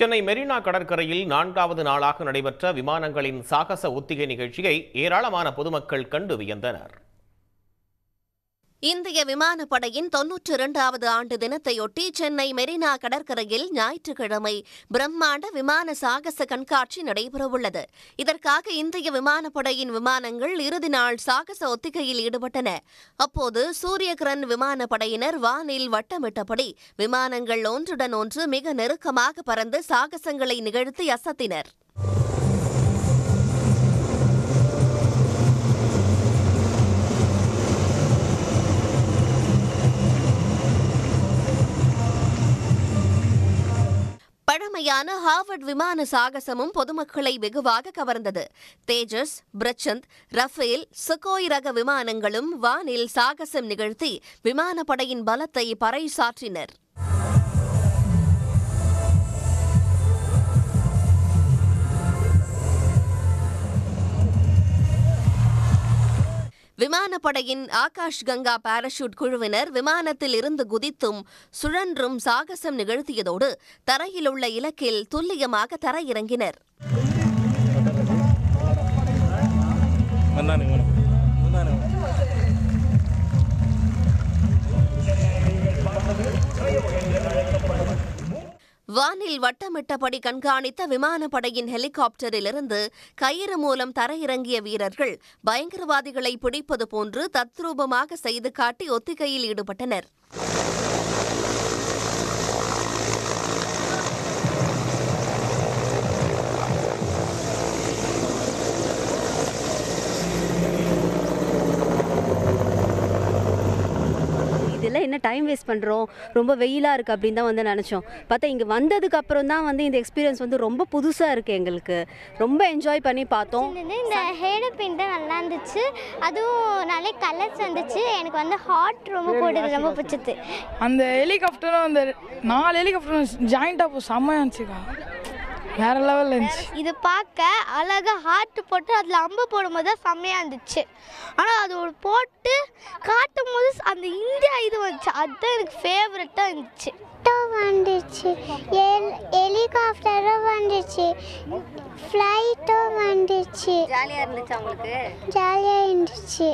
சென்னை மெரினா கடற்கரையில் நான்காவது நாளாக நடைபெற்ற விமானங்களின் சாகச ஒத்திகை நிகழ்ச்சியை ஏராளமான பொதுமக்கள் கண்டு வியந்தனர் இந்திய விமானப்படையின் தொன்னூற்றி இரண்டாவது ஆண்டு தினத்தையொட்டி சென்னை மெரினா கடற்கரையில் ஞாயிற்றுக்கிழமை பிரம்மாண்ட விமான சாகச கண்காட்சி நடைபெறவுள்ளது இதற்காக இந்திய விமானப்படையின் விமானங்கள் இறுதி நாள் சாகச ஒத்திகையில் ஈடுபட்டன அப்போது சூரியகிரண் விமானப்படையினர் வானில் வட்டமிட்டபடி விமானங்கள் ஒன்றுடன் ஒன்று மிக நெருக்கமாக பறந்து சாகசங்களை நிகழ்த்தி அசத்தினர் முறையான ஹார்வர்ட் விமான சாகசமும் பொதுமக்களை வெகுவாக கவர்ந்தது தேஜஸ் பிரச்சந்த் ரஃபேல் சுகோய் ரக விமானங்களும் வானில் சாகசம் நிகழ்த்தி விமானப்படையின் பலத்தை பறைசாற்றினர் விமானப்படையின் ஆகாஷ் கங்கா பாராசூட் குழுவினர் விமானத்தில் இருந்து குதித்தும் சுழன்றும் சாகசம் நிகழ்த்தியதோடு தரையில் உள்ள இலக்கில் துல்லியமாக தரையிறங்கினர் வானில் வட்டமிட்டபடி கண்காணித்த விமானப்படையின் ஹெலிகாப்டரிலிருந்து கயிறு மூலம் தரையிறங்கிய வீரர்கள் பயங்கரவாதிகளை பிடிப்பது போன்று தத்ரூபமாக செய்து காட்டி ஒத்திகையில் ஈடுபட்டனர் இதெல்லாம் என்ன டைம் வேஸ்ட் பண்ணுறோம் ரொம்ப வெயிலாக இருக்குது அப்படின்னு தான் வந்து நினச்சோம் பார்த்தா இங்கே வந்ததுக்கு அப்புறம் தான் வந்து இந்த எக்ஸ்பீரியன்ஸ் வந்து ரொம்ப புதுசாக இருக்குது எங்களுக்கு ரொம்ப என்ஜாய் பண்ணி பார்த்தோம் இந்த ஹேடு பிரிண்ட் நல்லா இருந்துச்சு அதுவும் நல்ல கலர்ஸ் வந்துச்சு எனக்கு வந்து ஹார்ட் ரொம்ப போட்டது ரொம்ப பிடிச்சது அந்த ஹெலிகாப்டரும் அந்த நாலு ஹெலிகாப்டரும் ஜாயிண்டாக போ செம்மையாக இருந்துச்சுக்கா வேற லெவலில் இருந்துச்சு இது பார்க்க அழகாக ஹார்ட் போட்டு அதில் அம்பு போடும்போது தான் செம்மையாக இருந்துச்சு ஆனால் அது ஒரு போட்டு காட்டும் வந்துச்சு அதுதான் எனக்கு ஃபேவரட்டாக இருந்துச்சு வந்துச்சு எல் ஹெலிகாப்டரும் வந்துச்சு ஃப்ளைட்டும் வந்துச்சு ஜாலியாக இருந்துச்சு அவங்களுக்கு ஜாலியாக இருந்துச்சு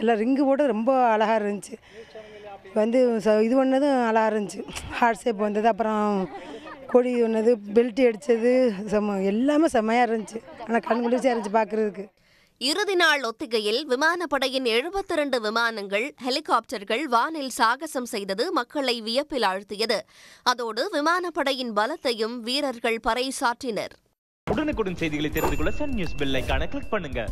எல்லாம் ரிங்கு போட்டு ரொம்ப அழகாக இருந்துச்சு வந்து இது பண்ணதும் அழகாக இருந்துச்சு ஹார்ட் ஷேப் வந்தது அப்புறம் கொடி ஒன்றது பெல்ட் அடித்தது செம்ம எல்லாமே செம்மையாக இருந்துச்சு ஆனால் கண் குளிர்ச்சியாக இருந்துச்சு பார்க்குறதுக்கு இறுதி நாள் ஒத்திகையில் விமானப்படையின் எழுபத்தி இரண்டு விமானங்கள் ஹெலிகாப்டர்கள் வானில் சாகசம் செய்தது மக்களை வியப்பில் ஆழ்த்தியது அதோடு விமானப்படையின் பலத்தையும் வீரர்கள் பறைசாற்றினர் உடனுக்குடன் செய்திகளை தெரிந்து கொள்ள சன் நியூஸ் கிளிக் பண்ணுங்க